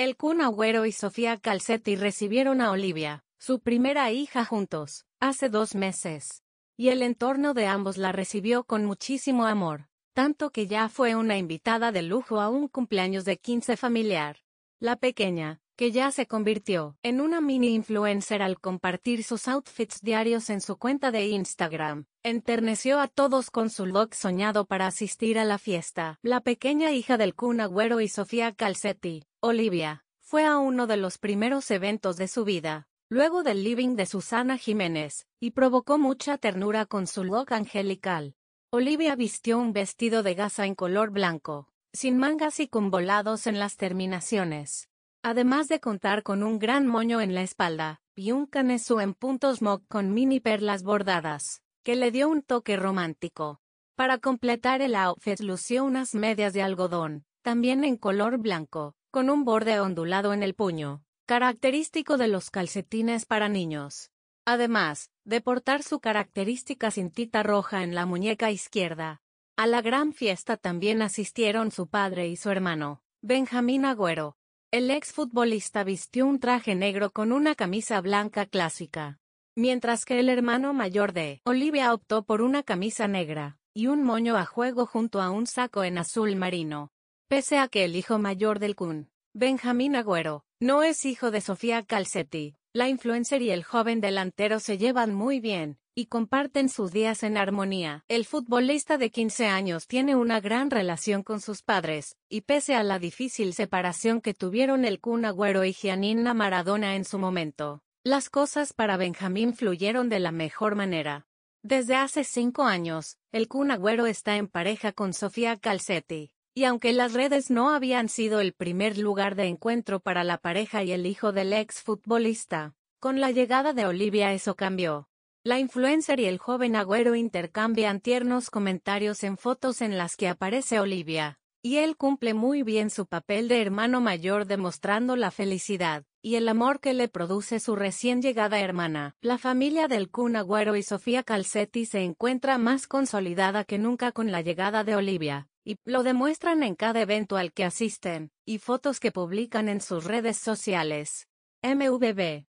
El Kun Agüero y Sofía Calcetti recibieron a Olivia, su primera hija juntos, hace dos meses. Y el entorno de ambos la recibió con muchísimo amor, tanto que ya fue una invitada de lujo a un cumpleaños de 15 familiar. La pequeña, que ya se convirtió en una mini influencer al compartir sus outfits diarios en su cuenta de Instagram. Enterneció a todos con su look soñado para asistir a la fiesta. La pequeña hija del Kun Agüero y Sofía Calcetti, Olivia, fue a uno de los primeros eventos de su vida, luego del living de Susana Jiménez, y provocó mucha ternura con su look angelical. Olivia vistió un vestido de gasa en color blanco, sin mangas y con volados en las terminaciones, Además de contar con un gran moño en la espalda, y un canesú en puntos mock con mini perlas bordadas, que le dio un toque romántico. Para completar el outfit lució unas medias de algodón, también en color blanco, con un borde ondulado en el puño, característico de los calcetines para niños. Además, de portar su característica cintita roja en la muñeca izquierda. A la gran fiesta también asistieron su padre y su hermano, Benjamín Agüero, el exfutbolista vistió un traje negro con una camisa blanca clásica, mientras que el hermano mayor de Olivia optó por una camisa negra y un moño a juego junto a un saco en azul marino. Pese a que el hijo mayor del Kun, Benjamín Agüero, no es hijo de Sofía Calcetti, la influencer y el joven delantero se llevan muy bien, y comparten sus días en armonía. El futbolista de 15 años tiene una gran relación con sus padres, y pese a la difícil separación que tuvieron el Kun Agüero y Gianina Maradona en su momento, las cosas para Benjamín fluyeron de la mejor manera. Desde hace cinco años, el Kun Agüero está en pareja con Sofía Calcetti, y aunque las redes no habían sido el primer lugar de encuentro para la pareja y el hijo del ex futbolista, con la llegada de Olivia eso cambió. La influencer y el joven Agüero intercambian tiernos comentarios en fotos en las que aparece Olivia, y él cumple muy bien su papel de hermano mayor demostrando la felicidad y el amor que le produce su recién llegada hermana. La familia del Kun Agüero y Sofía Calcetti se encuentra más consolidada que nunca con la llegada de Olivia, y lo demuestran en cada evento al que asisten, y fotos que publican en sus redes sociales. MVB